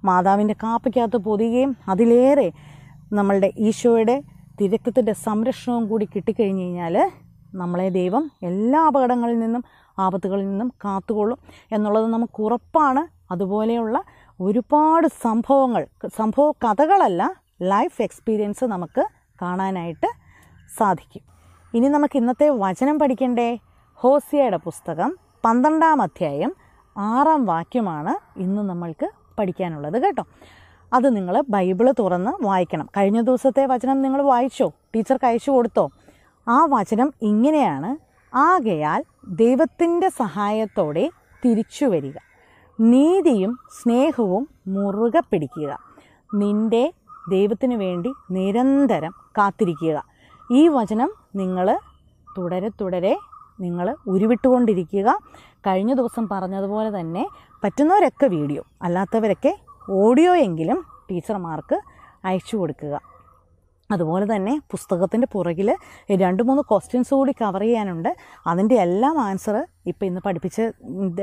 മാതാവിൻ്റെ കാപ്പയ്ക്കകത്ത് പൊതിയുകയും അതിലേറെ നമ്മളുടെ ഈശോയുടെ തിരക്കത്തിൻ്റെ സംരക്ഷണവും കൂടി കിട്ടിക്കഴിഞ്ഞ് കഴിഞ്ഞാൽ നമ്മളെ ദൈവം എല്ലാ അപകടങ്ങളിൽ നിന്നും ആപത്തുകളിൽ നിന്നും കാത്തുകൊള്ളും എന്നുള്ളത് നമുക്ക് ഉറപ്പാണ് അതുപോലെയുള്ള ഒരുപാട് സംഭവങ്ങൾ സംഭവ കഥകളല്ല ലൈഫ് എക്സ്പീരിയൻസ് നമുക്ക് കാണാനായിട്ട് സാധിക്കും ഇനി നമുക്ക് ഇന്നത്തെ വചനം പഠിക്കണ്ടേ ഹോസിയയുടെ പുസ്തകം പന്ത്രണ്ടാം അധ്യായം ആറാം വാക്യമാണ് ഇന്ന് നമ്മൾക്ക് പഠിക്കാനുള്ളത് കേട്ടോ അത് നിങ്ങൾ ബൈബിൾ തുറന്ന് വായിക്കണം കഴിഞ്ഞ ദിവസത്തെ വചനം നിങ്ങൾ വായിച്ചോ ടീച്ചർക്ക് അയച്ചു കൊടുത്തോ ആ വചനം ഇങ്ങനെയാണ് ആകയാൽ ദൈവത്തിൻ്റെ സഹായത്തോടെ തിരിച്ചു വരിക നീതിയും സ്നേഹവും മുറുകെ പിടിക്കുക നിൻ്റെ ദൈവത്തിന് വേണ്ടി നിരന്തരം കാത്തിരിക്കുക ഈ വചനം നിങ്ങൾ തുടരെ തുടരെ നിങ്ങൾ ഉരുവിട്ടുകൊണ്ടിരിക്കുക കഴിഞ്ഞ ദിവസം പറഞ്ഞതുപോലെ തന്നെ പറ്റുന്നവരൊക്കെ വീഡിയോ അല്ലാത്തവരൊക്കെ ഓഡിയോ എങ്കിലും ടീച്ചർമാർക്ക് അയച്ചു കൊടുക്കുക അതുപോലെ തന്നെ പുസ്തകത്തിൻ്റെ പുറകിൽ രണ്ട് മൂന്ന് ക്വസ്റ്റ്യൻസ് കൂടി കവർ ചെയ്യാനുണ്ട് അതിൻ്റെ എല്ലാം ആൻസർ ഇപ്പോൾ ഇന്ന് പഠിപ്പിച്ച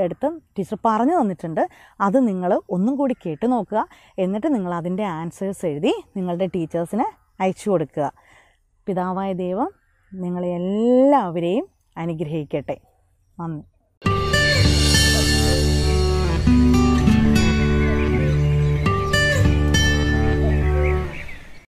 എടുത്ത് ടീച്ചർ പറഞ്ഞു തന്നിട്ടുണ്ട് അത് നിങ്ങൾ ഒന്നും കൂടി കേട്ട് നോക്കുക എന്നിട്ട് നിങ്ങൾ അതിൻ്റെ ആൻസേഴ്സ് എഴുതി നിങ്ങളുടെ ടീച്ചേഴ്സിന് അയച്ചു കൊടുക്കുക പിതാവായ ദൈവം നിങ്ങളെല്ലാവരെയും അനുഗ്രഹിക്കട്ടെ നന്ദി